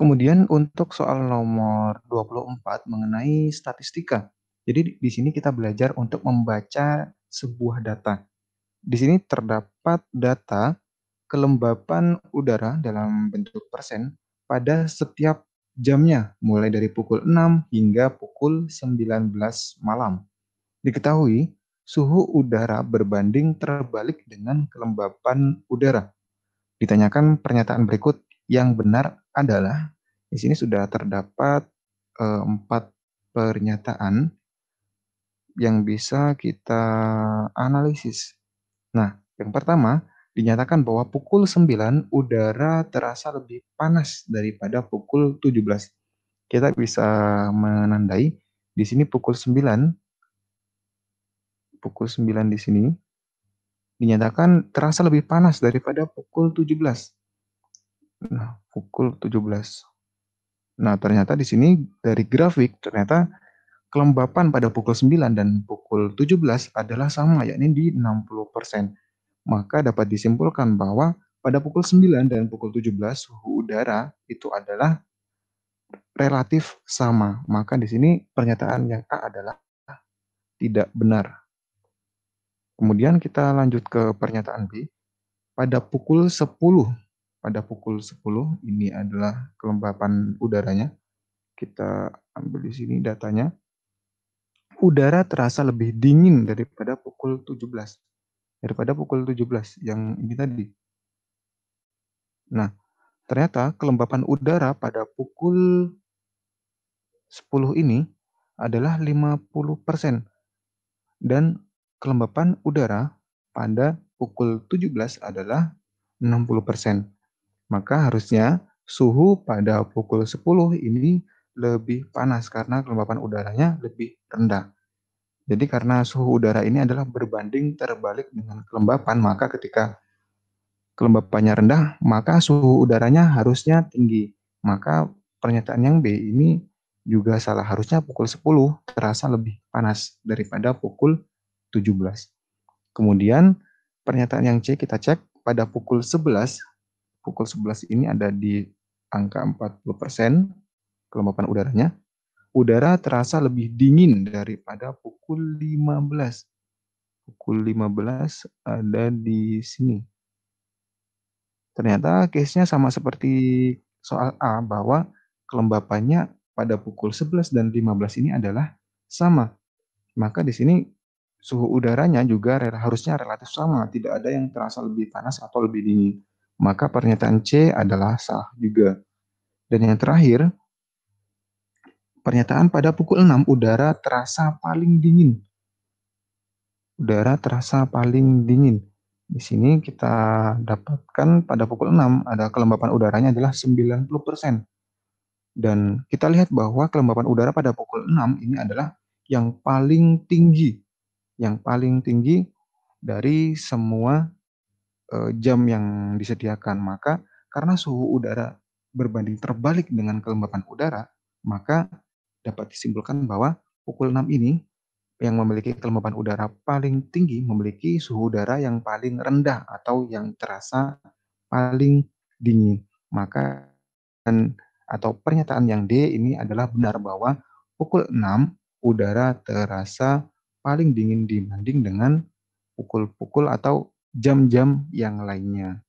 Kemudian untuk soal nomor 24 mengenai statistika. Jadi di sini kita belajar untuk membaca sebuah data. Di sini terdapat data kelembapan udara dalam bentuk persen pada setiap jamnya, mulai dari pukul 6 hingga pukul 19 malam. Diketahui, suhu udara berbanding terbalik dengan kelembapan udara. Ditanyakan pernyataan berikut yang benar adalah di sini sudah terdapat eh, empat pernyataan yang bisa kita analisis. Nah, yang pertama dinyatakan bahwa pukul 9 udara terasa lebih panas daripada pukul 17. Kita bisa menandai di sini pukul 9 pukul 9 di sini dinyatakan terasa lebih panas daripada pukul 17. Nah, pukul 17. Nah, ternyata di sini dari grafik ternyata kelembapan pada pukul 9 dan pukul 17 adalah sama yakni di 60%. Maka dapat disimpulkan bahwa pada pukul 9 dan pukul 17 suhu udara itu adalah relatif sama. Maka di sini pernyataan yang A adalah tidak benar. Kemudian kita lanjut ke pernyataan B. Pada pukul 10 pada pukul 10. Ini adalah kelembapan udaranya. Kita ambil di sini datanya. Udara terasa lebih dingin daripada pukul 17. Daripada pukul 17 yang ini tadi. Nah, ternyata kelembapan udara pada pukul 10 ini adalah 50% dan kelembapan udara pada pukul 17 adalah 60% maka harusnya suhu pada pukul 10 ini lebih panas karena kelembapan udaranya lebih rendah. Jadi karena suhu udara ini adalah berbanding terbalik dengan kelembapan, maka ketika kelembapannya rendah, maka suhu udaranya harusnya tinggi. Maka pernyataan yang B ini juga salah. Harusnya pukul 10 terasa lebih panas daripada pukul 17. Kemudian pernyataan yang C kita cek pada pukul 11 pukul 11 ini ada di angka 40% kelembapan udaranya. Udara terasa lebih dingin daripada pukul 15. Pukul 15 ada di sini. Ternyata case-nya sama seperti soal A bahwa kelembapannya pada pukul 11 dan 15 ini adalah sama. Maka di sini suhu udaranya juga harusnya relatif sama, tidak ada yang terasa lebih panas atau lebih dingin maka pernyataan C adalah sah juga. Dan yang terakhir, pernyataan pada pukul 6 udara terasa paling dingin. Udara terasa paling dingin. Di sini kita dapatkan pada pukul 6 ada kelembapan udaranya adalah 90%. Dan kita lihat bahwa kelembapan udara pada pukul 6 ini adalah yang paling tinggi. Yang paling tinggi dari semua Eh, jam yang disediakan. Maka karena suhu udara berbanding terbalik dengan kelembapan udara, maka dapat disimpulkan bahwa pukul 6 ini yang memiliki kelembapan udara paling tinggi memiliki suhu udara yang paling rendah atau yang terasa paling dingin. Maka dan atau pernyataan yang D ini adalah benar bahwa pukul 6 udara terasa paling dingin dibanding dengan pukul-pukul atau jam-jam yang lainnya.